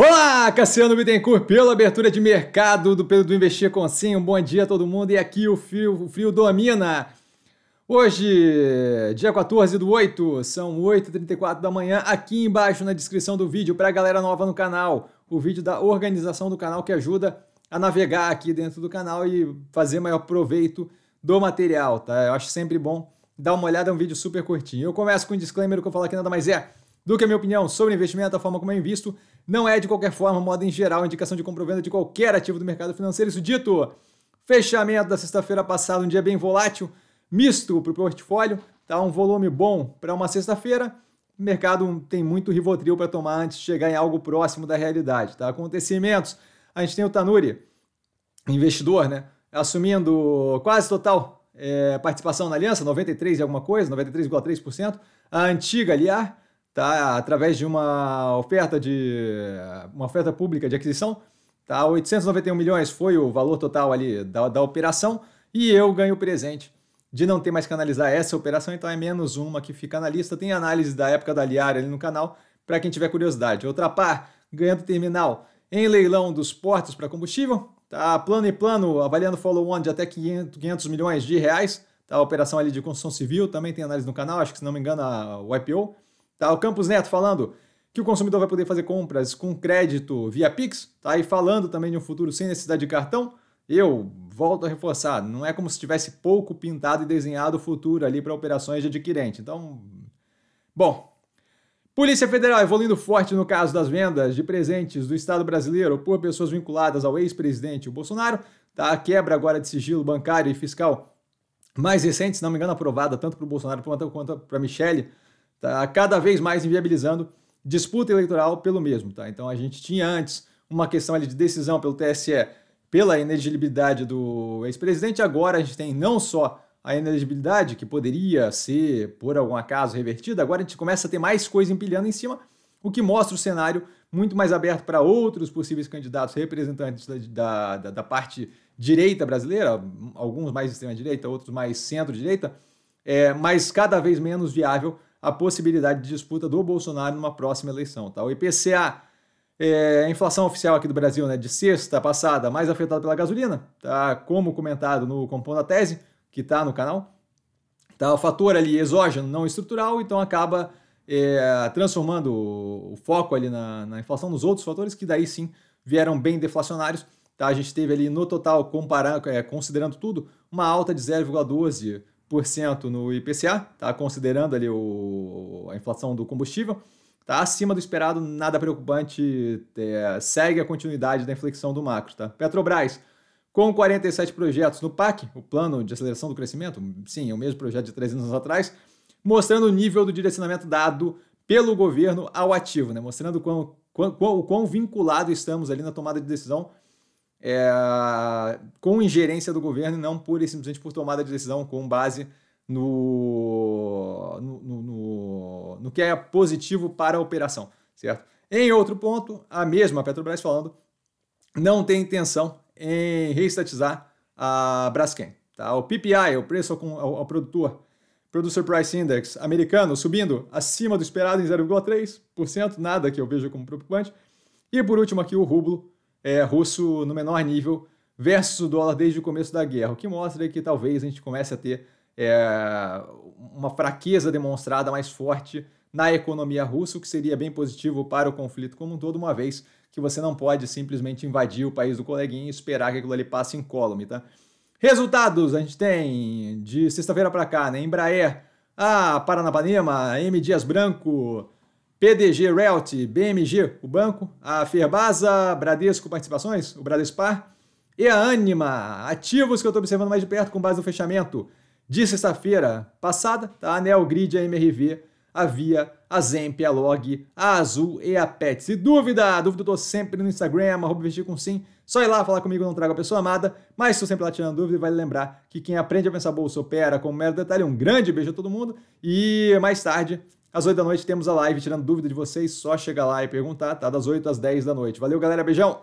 Olá, Cassiano Bittencourt, pela abertura de mercado do Pedro do Investir com Sim. Um bom dia a todo mundo. E aqui o frio, o frio domina. Hoje, dia 14 do 8, são 8h34 da manhã. Aqui embaixo na descrição do vídeo, para a galera nova no canal, o vídeo da organização do canal que ajuda a navegar aqui dentro do canal e fazer maior proveito do material, tá? Eu acho sempre bom dar uma olhada, é um vídeo super curtinho. Eu começo com um disclaimer, o que eu falo aqui nada mais é Duque é minha opinião sobre investimento, a forma como eu é invisto, não é de qualquer forma, modo em geral, indicação de compra ou venda de qualquer ativo do mercado financeiro. Isso dito, fechamento da sexta-feira passada, um dia bem volátil, misto para o portfólio, tá um volume bom para uma sexta-feira. O mercado tem muito rivotril para tomar antes de chegar em algo próximo da realidade. Tá? Acontecimentos, a gente tem o Tanuri, investidor, né? assumindo quase total é, participação na aliança, 93 e alguma coisa, 93,3%. A antiga Aliar tá? Através de uma oferta de uma oferta pública de aquisição, tá? 891 milhões foi o valor total ali da, da operação e eu ganho o presente de não ter mais que analisar essa operação, então é menos uma que fica na lista. Tem análise da época da Liara ali no canal, para quem tiver curiosidade. Outra par ganhando terminal em leilão dos portos para combustível. Tá, plano e plano, avaliando follow-on de até 500 milhões de reais. Tá, a operação ali de construção civil também tem análise no canal, acho que se não me engano a, o IPO. Tá? O Campos Neto falando que o consumidor vai poder fazer compras com crédito via Pix, tá? E falando também de um futuro sem necessidade de cartão, eu volto a reforçar, não é como se tivesse pouco pintado e desenhado o futuro ali para operações de adquirente. Então, bom, Polícia Federal evoluindo forte no caso das vendas de presentes do Estado brasileiro por pessoas vinculadas ao ex-presidente Bolsonaro. Tá? A quebra agora de sigilo bancário e fiscal mais recente, se não me engano, aprovada tanto para o Bolsonaro quanto para Michele, Tá cada vez mais inviabilizando disputa eleitoral pelo mesmo. Tá? Então a gente tinha antes uma questão ali de decisão pelo TSE pela inelegibilidade do ex-presidente, agora a gente tem não só a inelegibilidade, que poderia ser, por algum acaso, revertida, agora a gente começa a ter mais coisa empilhando em cima, o que mostra o cenário muito mais aberto para outros possíveis candidatos representantes da, da, da parte direita brasileira, alguns mais extrema-direita, outros mais centro-direita, é, mas cada vez menos viável a possibilidade de disputa do Bolsonaro numa próxima eleição. Tá? O IPCA, é, a inflação oficial aqui do Brasil né, de sexta passada, mais afetada pela gasolina, tá? como comentado no Compondo a Tese, que está no canal. Tá? O fator ali exógeno, não estrutural, então acaba é, transformando o, o, foco ali na, na inflação nos outros fatores, que daí sim vieram bem deflacionários. Tá? A gente teve ali no total, comparando, é, considerando tudo, uma alta de 0,12 no IPCA, tá? considerando ali o, a inflação do combustível, tá acima do esperado, nada preocupante, é, segue a continuidade da inflexão do macro. Tá? Petrobras, com 47 projetos no PAC, o Plano de Aceleração do Crescimento, sim, é o mesmo projeto de três anos atrás, mostrando o nível do direcionamento dado pelo governo ao ativo, né? mostrando o quão, quão, quão vinculado estamos ali na tomada de decisão é, com ingerência do governo e não pura e simplesmente por tomada de decisão com base no, no, no, no, no que é positivo para a operação, certo? Em outro ponto, a mesma Petrobras falando, não tem intenção em reestatizar a Braskem. Tá? O PPI, o preço ao, ao, ao produtor, Producer Price Index americano subindo acima do esperado em 0,3%, nada que eu veja como preocupante. E por último aqui o rublo, é, russo no menor nível versus o dólar desde o começo da guerra, o que mostra que talvez a gente comece a ter é, uma fraqueza demonstrada mais forte na economia russa, o que seria bem positivo para o conflito como um todo, uma vez que você não pode simplesmente invadir o país do coleguinha e esperar que aquilo ali passe incólume, tá? Resultados a gente tem de sexta-feira para cá, né? Embraer, a ah, Paranapanema, M. Dias Branco, PDG Realty, BMG, o banco, a Ferbasa, Bradesco Participações, o Bradespar e a Anima, ativos que eu estou observando mais de perto com base no fechamento de sexta-feira passada, tá? a Neogrid, a MRV, a Via, a Zemp, a Log, a Azul e a Pet. Se dúvida, dúvida eu estou sempre no Instagram, arroba vestir com sim. Só ir lá falar comigo, não trago a pessoa amada, mas estou sempre lá tirando dúvida e vale lembrar que quem aprende a pensar bolsa opera como mero detalhe. Um grande beijo a todo mundo e mais tarde às 8 da noite temos a live tirando dúvida de vocês, só chega lá e perguntar, tá? Das 8 às 10 da noite. Valeu, galera, beijão!